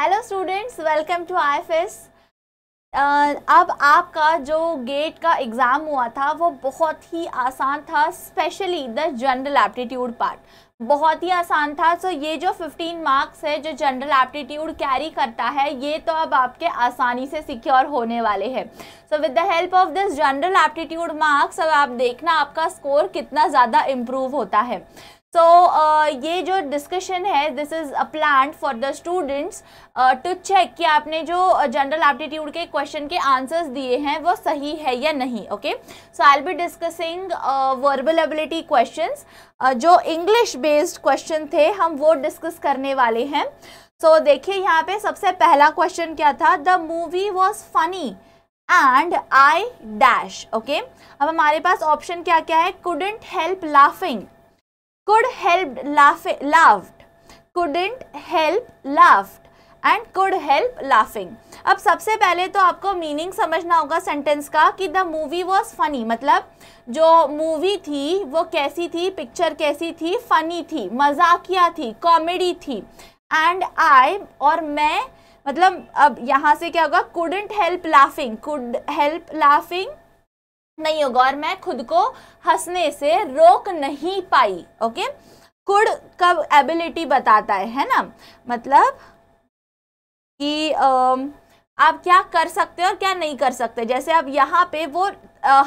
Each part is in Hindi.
हेलो स्टूडेंट्स वेलकम टू आई अब आपका जो गेट का एग्ज़ाम हुआ था वो बहुत ही आसान था specially the general aptitude part बहुत ही आसान था सो ये जो 15 मार्क्स है जो जनरल एप्टीट्यूड कैरी करता है ये तो अब आपके आसानी से सिक्योर होने वाले हैं so with the help of this general aptitude marks अब आप देखना आपका स्कोर कितना ज़्यादा इम्प्रूव होता है सो so, uh, ये जो डिस्कशन है this is a plan for the students to check कि आपने जो जनरल uh, एप्टीट्यूड के क्वेश्चन के आंसर्स दिए हैं वो सही है या नहीं okay so I be discussing verbal ability question जो इंग्लिश बेस्ड क्वेश्चन थे हम वो डिस्कस करने वाले हैं सो so, देखिए यहाँ पे सबसे पहला क्वेश्चन क्या था the movie was funny and I dash okay अब हमारे पास ऑप्शन क्या क्या है couldn't help laughing could help laugh laughed couldn't help laughed and could help laughing अब सबसे पहले तो आपको मीनिंग समझना होगा सेंटेंस का कि द मूवी वॉज फनी मतलब जो मूवी थी वो कैसी थी पिक्चर कैसी थी फनी थी मजाकिया थी कॉमेडी थी एंड आई और मैं मतलब अब यहाँ से क्या होगा couldn't help laughing could help laughing नहीं होगा और मैं खुद को हंसने से रोक नहीं पाई ओके कुड का एबिलिटी बताता है है ना मतलब कि आप क्या कर सकते हो और क्या नहीं कर सकते जैसे अब यहाँ पे वो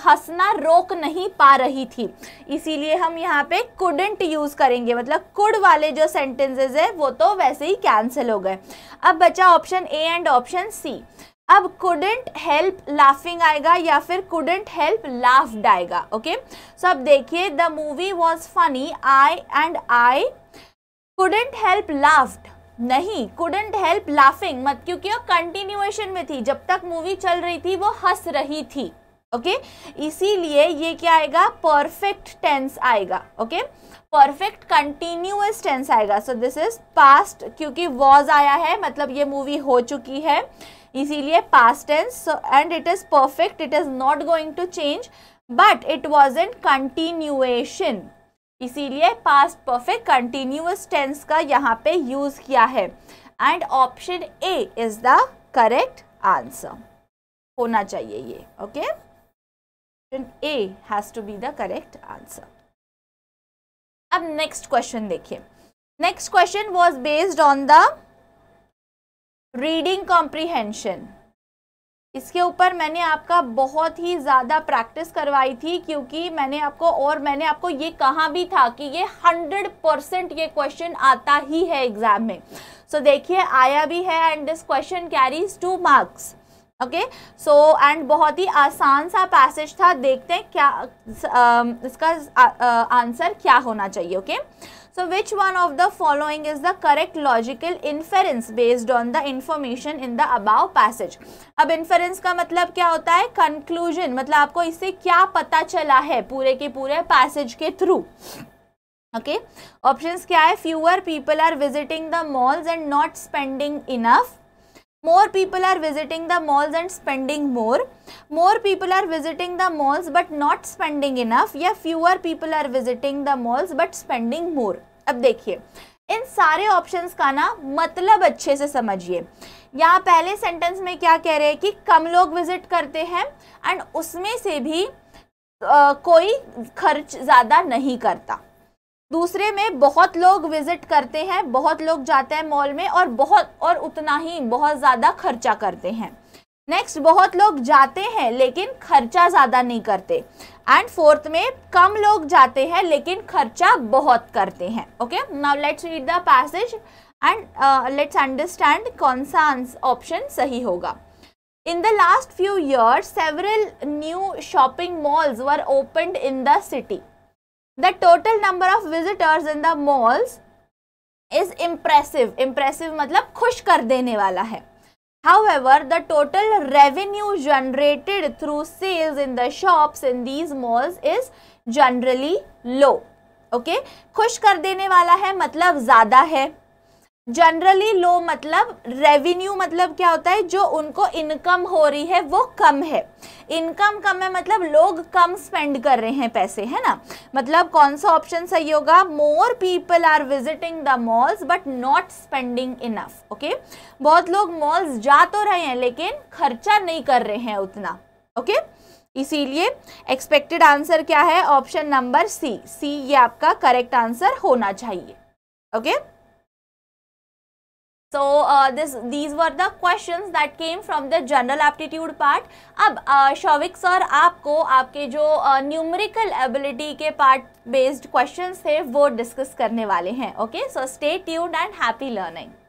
हंसना रोक नहीं पा रही थी इसीलिए हम यहाँ पे कुडेंट यूज़ करेंगे मतलब कुड वाले जो सेंटेंसेज है वो तो वैसे ही कैंसिल हो गए अब बचा option A and option C अब कुडेंट हेल्प लाफिंग आएगा या फिर कुडेंट हेल्प लाफ्ड आएगा ओके सो अब देखिए the movie was funny I and I couldn't help laughed नहीं कुडेंट हेल्प लाफिंग मत क्योंकि वो कंटिन्यूएशन में थी जब तक मूवी चल रही थी वो हंस रही थी ओके इसीलिए ये क्या आएगा परफेक्ट टेंस आएगा ओके परफेक्ट कंटिन्यूस टेंस आएगा सो दिस इज पास्ट क्योंकि वॉज आया है मतलब ये मूवी हो चुकी है इसीलिए past tense and it is perfect it is not going to change but it was an continuation इसीलिए पास्ट परफेक्ट कंटिन्यूस टेंस का यहाँ पे यूज़ किया है and option A is the correct answer होना चाहिए ये okay option A has to be the correct answer अब नेक्स्ट क्वेश्चन देखिए next question was based on the reading comprehension इसके ऊपर मैंने आपका बहुत ही ज़्यादा प्रैक्टिस करवाई थी क्योंकि मैंने आपको और मैंने आपको ये कहा भी था कि ये हंड्रेड परसेंट ये क्वेश्चन आता ही है एग्ज़ाम में सो so, देखिए आया भी है and this question carries two marks okay so and बहुत ही आसान सा पैसेज था देखते हैं क्या इसका आंसर क्या होना चाहिए okay okay? So which one of the following is the correct logical inference based on the information in the above passage? अब inference का मतलब क्या होता है conclusion मतलब आपको इससे क्या पता चला है पूरे के पूरे passage के through. Okay okay. ऑप्शंस क्या है fewer people are visiting the malls and not spending enough more people are visiting the malls and spending more more people are visiting the malls but not spending enough या fewer people are visiting the malls but spending more अब देखिए इन सारे ऑप्शन का ना मतलब अच्छे से समझिए यहाँ पहले सेंटेंस में क्या कह रहे हैं कि कम लोग विजिट करते हैं एंड उसमें से भी आ, कोई खर्च ज़्यादा नहीं करता दूसरे में बहुत लोग विजिट करते हैं बहुत लोग जाते हैं मॉल में और बहुत और उतना ही बहुत ज़्यादा खर्चा करते हैं नेक्स्ट बहुत लोग जाते हैं लेकिन खर्चा ज़्यादा नहीं करते एंड फोर्थ में कम लोग जाते हैं लेकिन खर्चा बहुत करते हैं okay now let's read the passage and let's understand कौन सा ऑप्शन सही होगा in the last few years, several new shopping malls were open in the city the total number of visitors in the malls is impressive impressive मतलब खुश कर देने वाला है however the total revenue generated through sales in the shops in these malls is generally low okay खुश कर देने वाला है मतलब ज़्यादा है जनरली लो मतलब रेवेन्यू मतलब क्या होता है जो उनको इनकम हो रही है वो कम है इनकम कम है मतलब लोग कम स्पेंड कर रहे हैं पैसे है ना मतलब कौन सा ऑप्शन सही होगा more people are visiting the malls but not spending enough okay बहुत लोग मॉल्स जा तो रहे हैं लेकिन खर्चा नहीं कर रहे हैं उतना ओके okay? इसीलिए एक्सपेक्टेड आंसर क्या है ऑप्शन नंबर सी सी ये आपका करेक्ट आंसर होना चाहिए okay okay? So this these were the question that came from the general aptitude part अब शौविक uh, सर आपको आपके जो न्यूमरिकल uh, एबिलिटी के पार्ट बेस्ड क्वेश्चन थे वो डिस्कस करने वाले हैं ओके सो स्टे ट्यूड एंड हैप्पी लर्निंग